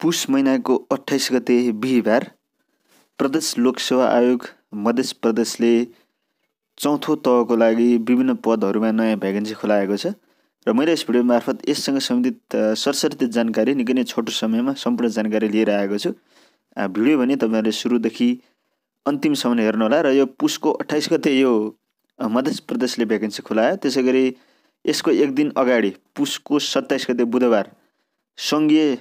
पुस महिनाको अठाइस गते बिहिबार प्रदेश लोकसेवा आयोग मध्य प्रदेशले चौथो तहको लागि विभिन्न पदहरूमा नयाँ भ्याकेन्सी खुलाएको छ र मैले यस भिडियो मार्फत यससँग सम्बन्धित सरसर्ती जानकारी निकै नै छोटो समयमा सम्पूर्ण जानकारी लिएर आएको छु भिडियो भने तपाईँहरूले सुरुदेखि अन्तिमसम्म हेर्नुहोला र यो पुसको अट्ठाइस गते यो मध्य प्रदेशले भ्याकेन्सी खुलायो त्यसै गरी यसको एक दिन अगाडि पुसको सत्ताइस गते बुधबार सङ्घीय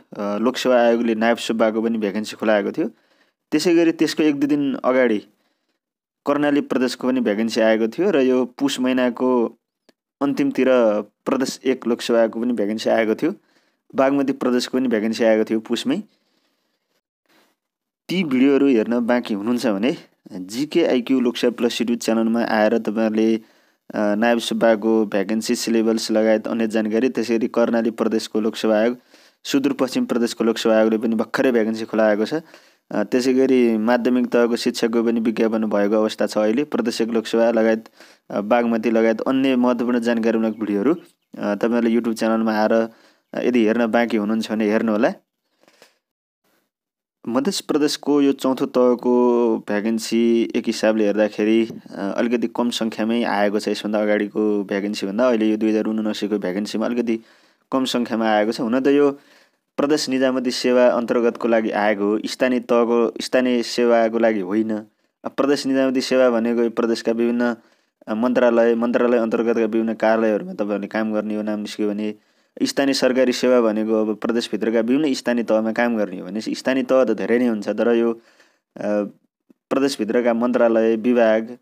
लोकसेवा आयोगले नायब सुब्बाको पनि भ्याकेन्सी खुलाएको थियो त्यसै गरी त्यसको एक दुई दिन अगाडि कर्णाली प्रदेशको पनि भ्याकेन्सी आएको थियो र यो पुस महिनाको अन्तिमतिर प्रदेश एक लोकसेवाको पनि भ्याकेन्सी आएको थियो बागमती प्रदेशको पनि भ्याकेन्सी आएको थियो पुसमै ती भिडियोहरू हेर्न बाँकी हुनुहुन्छ भने जिकेआइक्यू लोकसेवा प्लस युट्युब च्यानलमा आएर तपाईँहरूले नायब सुब्बाको भ्याकेन्सी सिलेबस लगायत अन्य जानकारी त्यसै गरी कर्णाली प्रदेशको लोकसेवा आयोग सुदूरपश्चिम प्रदेशको लोकसेवा आयोगले पनि भर्खरै भ्याकेन्सी खुलाएको छ त्यसै गरी माध्यमिक तहको शिक्षकको पनि विज्ञापन भएको अवस्था छ अहिले प्रदेशिक लोकसेवा लगायत बागमती लगायत अन्य महत्त्वपूर्ण जानकारीमूलक भिडियोहरू तपाईँहरूले युट्युब च्यानलमा आएर यदि हेर्न बाँकी हुनुहुन्छ भने हेर्नुहोला मध्य प्रदेशको यो चौथो तहको भ्याकेन्सी एक हिसाबले हेर्दाखेरि अलिकति कम सङ्ख्यामै आएको छ यसभन्दा अगाडिको भ्याकेन्सीभन्दा अहिले यो दुई हजार उनासीको भ्याकेन्सीमा अलिकति कम सङ्ख्यामा आएको छ हुन त यो प्रदेश निजामती सेवा अन्तर्गतको लागि आएको हो स्थानीय तहको स्थानीय सेवाको लागि होइन प्रदेश निजामती सेवा भनेको यो प्रदेशका विभिन्न मन्त्रालय मन्त्रालय अन्तर्गतका विभिन्न कार्यालयहरूमा तपाईँहरूले काम गर्ने हो नाम निस्क्यो भने स्थानीय सरकारी सेवा भनेको अब प्रदेशभित्रका विभिन्न स्थानीय तहमा काम गर्ने हो भने स्थानीय तह त धेरै नै हुन्छ तर यो प्रदेशभित्रका मन्त्रालय विभाग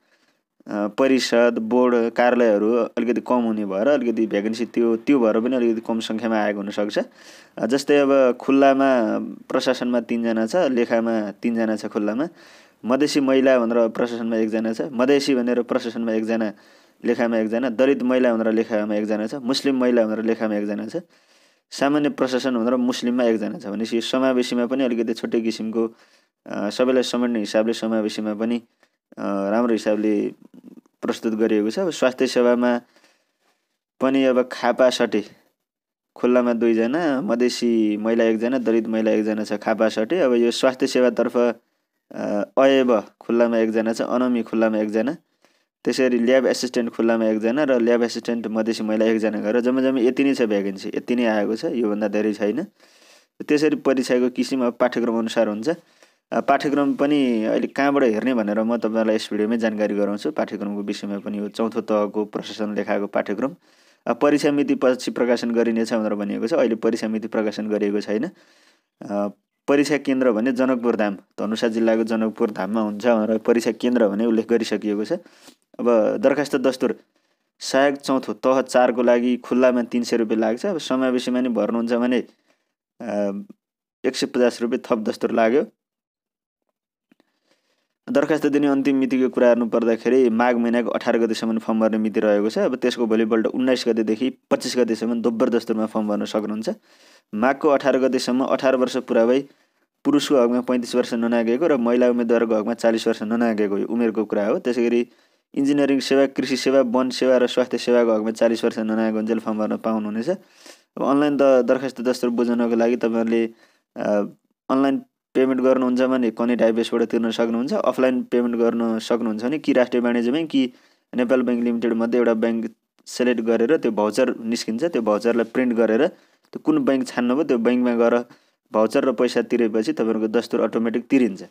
परिषद बोर्ड कार्यालयहरू अलिकति कम हुने भएर अलिकति भ्याकेन्सी त्यो त्यो भएर पनि अलिकति कम सङ्ख्यामा आएको हुनसक्छ जस्तै अब खुल्लामा प्रशासनमा तिनजना छ लेखामा तिनजना छ खुल्लामा मधेसी महिला भनेर प्रशासनमा एकजना छ मधेसी भनेर प्रशासनमा एकजना लेखामा एकजना दलित महिला भनेर लेखामा एकजना छ मुस्लिम महिला भनेर लेखामा एकजना छ सामान्य प्रशासन भनेर मुस्लिममा एकजना छ भनेपछि समावेशीमा पनि अलिकति छुट्टै किसिमको सबैलाई समन्वय हिसाबले समावेशीमा पनि राम्रो हिसाबले प्रस्तुत गरिएको छ अब स्वास्थ्य सेवामा पनि अब खापा सटे खुल्लामा दुईजना मधेसी महिला एकजना दलित महिला एकजना छ खापा सटे अब यो स्वास्थ्य सेवातर्फ अयब खुल्लामा एकजना छ अनमी खुल्लामा एकजना त्यसै गरी ल्याब एसिस्टेन्ट खुल्लामा एकजना र ल्याब एसिस्टेन्ट मधेसी महिला एकजना गरेर जम्मा जम्मा यति नै छ भ्याकेन्सी यति नै आएको छ योभन्दा धेरै छैन त्यसरी परीक्षाको किसिम अब पाठ्यक्रम अनुसार हुन्छ पाठ्यक्रम पनि अहिले कहाँबाट हेर्ने भनेर म तपाईँलाई यस भिडियोमै जानकारी गराउँछु पाठ्यक्रमको विषयमा पनि यो चौथो तहको प्रशासन लेखाएको पाठ्यक्रम परीक्षा मिति पछि प्रकाशन गरिनेछ भनेर भनिएको छ अहिले परीक्षा मिति प्रकाशन गरिएको छैन परीक्षा केन्द्र भने जनकपुर धाम धनुषा जिल्लाको जनकपुर धाममा हुन्छ भनेर परीक्षा केन्द्र भने उल्लेख गरिसकिएको छ अब दरखास्त दस्तुर सहायक चौथो तह चारको लागि खुल्लामा तिन सय रुपियाँ लाग्छ अब समावेशीमा नि भर्नुहुन्छ भने एक सय पचास रुपियाँ थप दस्तुर लाग्यो दरखास्त दिने अन्तिम मितिको कुरा हेर्नुपर्दाखेरि माघ महिनाको अठार गतिसम्म फर्म भर्ने मिति रहेको छ अब त्यसको भोलिपल्ट उन्नाइस गतिदेखि पच्चिस गतिसम्म दोब्बर दस्तुरमा फर्म भर्न सक्नुहुन्छ माघको अठार गतिसम्म अठार वर्ष पुरा भई पुरुषको हकमा पैँतिस वर्ष ननागेको र महिला उम्मेद्वारको हकमा चालिस वर्ष ननागेको यो उमेरको कुरा हो त्यसै गरी इन्जिनियरिङ सेवा कृषि सेवा वन सेवा र स्वास्थ्य सेवाको हकमा चालिस वर्ष ननागेको हुन्छ फर्म भर्न पाउनुहुनेछ अब अनलाइन त दरखास्त दस्तर बुझाउनको लागि तपाईँहरूले अनलाइन पेमेन्ट गर्नुहुन्छ भने कनेक्ट डाइबेसबाट तिर्न सक्नुहुन्छ अफलाइन पेमेन्ट गर्न सक्नुहुन्छ भने कि राष्ट्रिय वाणिज्य ब्याङ्क कि नेपाल ब्याङ्क लिमिटेडमध्ये एउटा ब्याङ्क सेलेक्ट गरेर त्यो भाउचर निस्किन्छ त्यो भाउचरलाई प्रिन्ट गरेर त्यो कुन ब्याङ्क छान्नुभयो त्यो ब्याङ्कमा गएर भाउचर र पैसा तिरेपछि तपाईँहरूको दस्तुर अटोमेटिक तिरिन्छ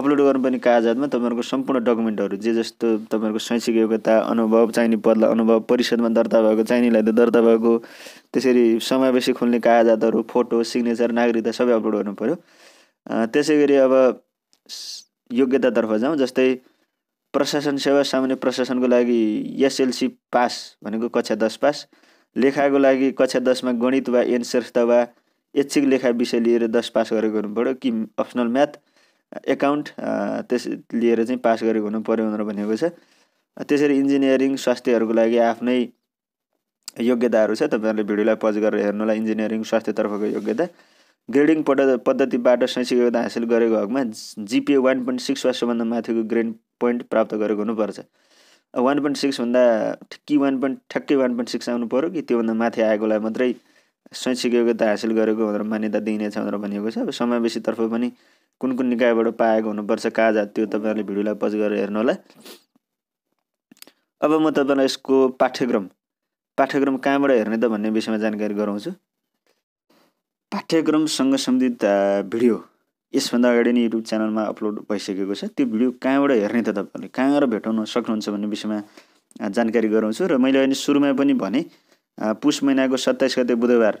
अपलोड गर्नुपर्ने कागजातमा तपाईँहरूको सम्पूर्ण डकुमेन्टहरू जे जस्तो तपाईँहरूको शैक्षिक योग्यता अनुभव चाहिने पदलाई अनुभव परिषदमा दर्ता भएको चाहिनेलाई त दर्ता भएको त्यसरी समावेशी खोल्ने कागजातहरू फोटो सिग्नेचर नागरिकता सबै अपलोड गर्नु पऱ्यो त्यसै गरी अब योग्यतातर्फ जाउँ जस्तै प्रशासन सेवा सामान्य प्रशासनको लागि एसएलसी पास भनेको कक्षा दस पास लेखाको लागि कक्षा दसमा गणित वा एनसेर्स वा ऐच्छिक लेखा विषय लिएर दस पास गरेको हुनु पऱ्यो कि अप्सनल म्याथ एकाउन्ट त्यस लिएर चाहिँ पास गरेको हुनु पऱ्यो भनेर भनेको छ त्यसरी इन्जिनियरिङ स्वास्थ्यहरूको लागि आफ्नै योग्यताहरू छ तपाईँहरूले भिडियोलाई पज गरेर हेर्नुलाई इन्जिनियरिङ स्वास्थ्यतर्फको योग्यता ग्रेडिङ पद्ध पद्धतिबाट शैक्षिक योग्यता हासिल गरेको हकमा जिपिए वान पोइन्ट सिक्स वा सबभन्दा माथिको ग्रेड पोइन्ट प्राप्त गरेको हुनुपर्छ वान पोइन्ट सिक्सभन्दा ठिक्की वान पोइन्ट ठ्याक्कै वान पोइन्ट सिक्स आउनु पऱ्यो कि त्योभन्दा माथि आएकोलाई मात्रै शैक्षिक योग्यता हासिल गरेको भनेर मान्यता दिइनेछ भनेर भनिएको छ अब समावेशीतर्फ पनि कुन कुन निकायबाट पाएको हुनुपर्छ कहाँ जात त्यो तपाईँहरूले भिडियोलाई पज गरेर हेर्नु होला अब म तपाईँलाई यसको पाठ्यक्रम पाठ्यक्रम कहाँबाट हेर्ने त भन्ने विषयमा जानकारी गराउँछु पाठ्यक्रमसँग सम्बन्धित भिडियो यसभन्दा अगाडि नै युट्युब च्यानलमा अपलोड भइसकेको छ त्यो भिडियो कहाँबाट हेर्ने त तपाईँहरूले कहाँ गएर भेटाउन सक्नुहुन्छ भन्ने विषयमा जानकारी गराउँछु र मैले अहिले सुरुमा पनि भने पुस महिनाको सत्ताइस गते बुधबार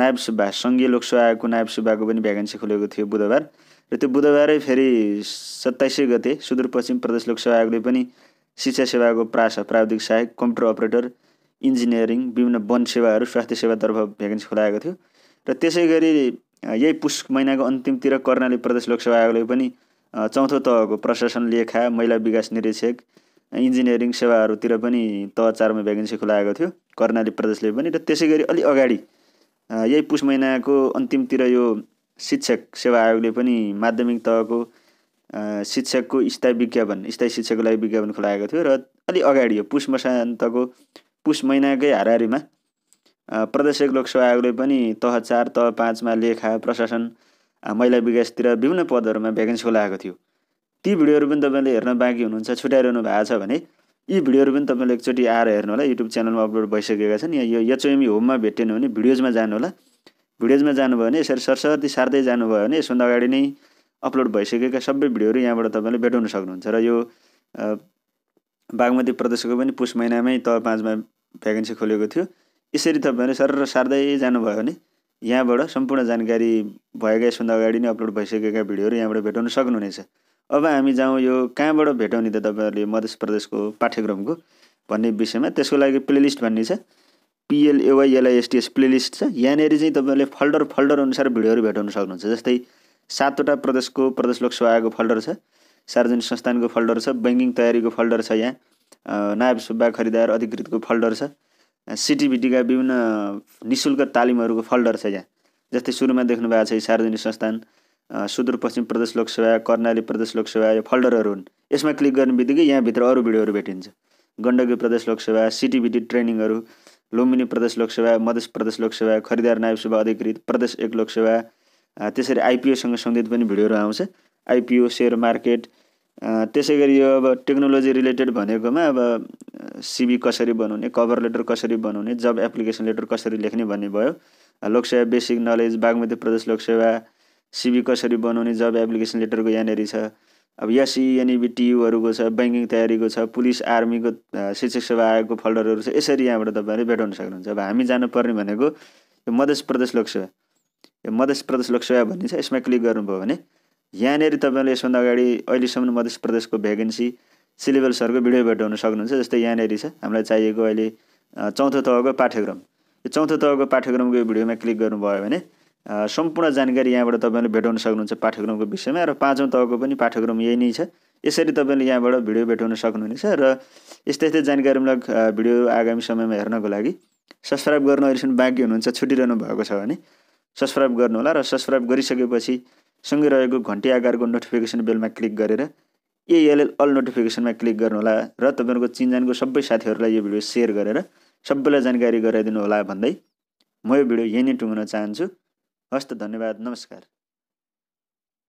नायब सुब्बा सङ्घीय लोकसभा आयोगको नायब सुब्बाको पनि भ्याकेन्सी खोलेको थियो बुधबार र त्यो बुधबारै फेरि सत्ताइसै गते सुदूरपश्चिम प्रदेश लोकसभा आयोगले पनि शिक्षा सेवाको प्रास प्राविधिक सहायक कम्प्युटर अपरेटर इन्जिनियरिङ विभिन्न वन सेवाहरू स्वास्थ्य सेवातर्फ भ्याकेन्सी खोलाएको थियो र त्यसै गरी यही पुष महिनाको अन्तिमतिर कर्णाली प्रदेश लोकसेवा आयोगले पनि चौथो तहको प्रशासन लेखा महिला विकास निरीक्षक इन्जिनियरिङ सेवाहरूतिर पनि तह चारमा भ्याकेन्सी खुलाएको थियो कर्णाली प्रदेशले पनि र त्यसै गरी अलि अगाडि यही पुष महिनाको अन्तिमतिर यो शिक्षक सेवा आयोगले पनि माध्यमिक तहको शिक्षकको स्थायी विज्ञापन स्थायी शिक्षकको लागि विज्ञापन खुलाएको थियो र अलि अगाडि यो पुष मसान्तको पुष महिनाकै हारिमा प्रादेशिक लोकसेवा आयोगले पनि तह चार तह पाँचमा लेखा प्रशासन महिला विकासतिर विभिन्न पदहरूमा भ्याकेन्सी खोलाएको थियो ती भिडियोहरू पनि तपाईँले हेर्न बाँकी हुनुहुन्छ छुट्याइरहनु भएको छ भने यी भिडियोहरू पनि तपाईँले एकचोटि आएर हेर्नु होला युट्युब च्यानलमा अपलोड भइसकेका छन् या यो एचओएमई होममा e भेटेन भने भिडियोजमा जानु होला भिडियोजमा जानुभयो भने यसरी सरस्वती सार्दै जानुभयो भने यसभन्दा अगाडि नै अपलोड भइसकेका सबै भिडियोहरू यहाँबाट तपाईँले भेटाउन सक्नुहुन्छ र यो बागमती प्रदेशको पनि पुष महिनामै तह पाँचमा भ्याकेन्सी खोलेको थियो यसरी तपाईँहरू सरर सार्दै जानुभयो भने यहाँबाट सम्पूर्ण जानकारी भएका यसभन्दा अगाडि नै अपलोड भइसकेका भिडियोहरू यहाँबाट भेटाउन सक्नुहुनेछ अब हामी जाउँ यो कहाँबाट भेटाउने त तपाईँहरूले मध्य प्रदेशको पाठ्यक्रमको भन्ने विषयमा त्यसको लागि प्लेलिस्ट भन्ने छ पिएलएवाइएलआइएसटिएस प्लेलिस्ट छ यहाँनिर चाहिँ तपाईँहरूले फल्डर फल्डर अनुसार भिडियोहरू भेटाउन सक्नुहुन्छ जस्तै सातवटा प्रदेशको प्रदेश लोकसभाको फल्डर छ सार्वजनिक संस्थानको फल्डर छ ब्याङ्किङ तयारीको फल्डर छ यहाँ नायब सुब्बा खरिदार अधिकृतको फल्डर छ सिटिभिटीका विभिन्न निशुल्क तालिमहरूको फोल्डर छ यहाँ जस्तै सुरुमा देख्नु भएको छ सार्वजनिक संस्थान सुदूरपश्चिम प्रदेश लोकसेवा कर्णाली प्रदेश लोकसेवा यो फोल्डरहरू हुन् यसमा क्लिक गर्ने बित्तिकै यहाँभित्र अरू भिडियोहरू भेटिन्छ गण्डकी प्रदेश लोकसेवा सिटिभिटी ट्रेनिङहरू लुम्बिनी प्रदेश लोकसेवा मधेस प्रदेश लोकसेवा खरिदार नायब सेवा अधिकृत प्रदेश एक लोकसेवा त्यसरी आइपिओसँग सम्बन्धित पनि भिडियोहरू आउँछ आइपिओ सेयर मार्केट त्यसै गरी यो अब टेक्नोलोजी रिलेटेड भनेकोमा अब सिबी कसरी बनाउने कभर लेटर कसरी बनाउने जब एप्लिकेसन लेटर कसरी लेख्ने भन्ने भयो लोकसेवा बेसिक नलेज बागमती प्रदेश लोकसेवा सिबी कसरी बनाउने जब एप्लिकेसन लेटरको यहाँनिर छ अब एससी एनइबी टियुहरूको छ ब्याङ्किङ तयारीको छ पुलिस आर्मीको शिक्षक सेवा आयोगको फोल्डरहरू छ यसरी यहाँबाट तपाईँहरूले भेटाउन सक्नुहुन्छ अब हामी जानुपर्ने भनेको यो मधेस प्रदेश लोकसेवा यो मधेस प्रदेश लोकसेवा भन्ने छ यसमा क्लिक गर्नुभयो भने यहाँनिर तपाईँले यसभन्दा अगाडि अहिलेसम्म मध्य प्रदेशको भ्याकेन्सी सिलेबल सरको भिडियो भेटाउन सक्नुहुन्छ जस्तै यहाँनिर छ हामीलाई चाहिएको अहिले चौथो तहको पाठ्यक्रम यो चौथो तहको पाठ्यक्रमको यो भिडियोमा क्लिक गर्नुभयो भने सम्पूर्ण जानकारी यहाँबाट तपाईँले भेटाउन सक्नुहुन्छ पाठ्यक्रमको विषयमा र पाँचौँ तहको पनि पाठ्यक्रम यही नै छ यसरी तपाईँले यहाँबाट भिडियो भेटाउन सक्नुहुनेछ र यस्तै यस्तै जानकारीमूलक भिडियो आगामी समयमा हेर्नको लागि सब्सक्राइब गर्न अहिलेसम्म बाँकी हुनुहुन्छ छुटिरहनु भएको छ भने सब्सक्राइब गर्नुहोला र सब्सक्राइब गरिसकेपछि सँगै रहेको घन्टी आकारको नोटिफिकेसन बेलमा क्लिक गरेर एलएल अल नोटिफिकेसनमा क्लिक गर्नुहोला र तपाईँहरूको चिनजानको सबै साथीहरूलाई यो भिडियो सेयर गरेर सबैलाई जानकारी गराइदिनु होला भन्दै म यो भिडियो यहीँ नै टुङ्गन चाहन्छु हस्त धन्यवाद नमस्कार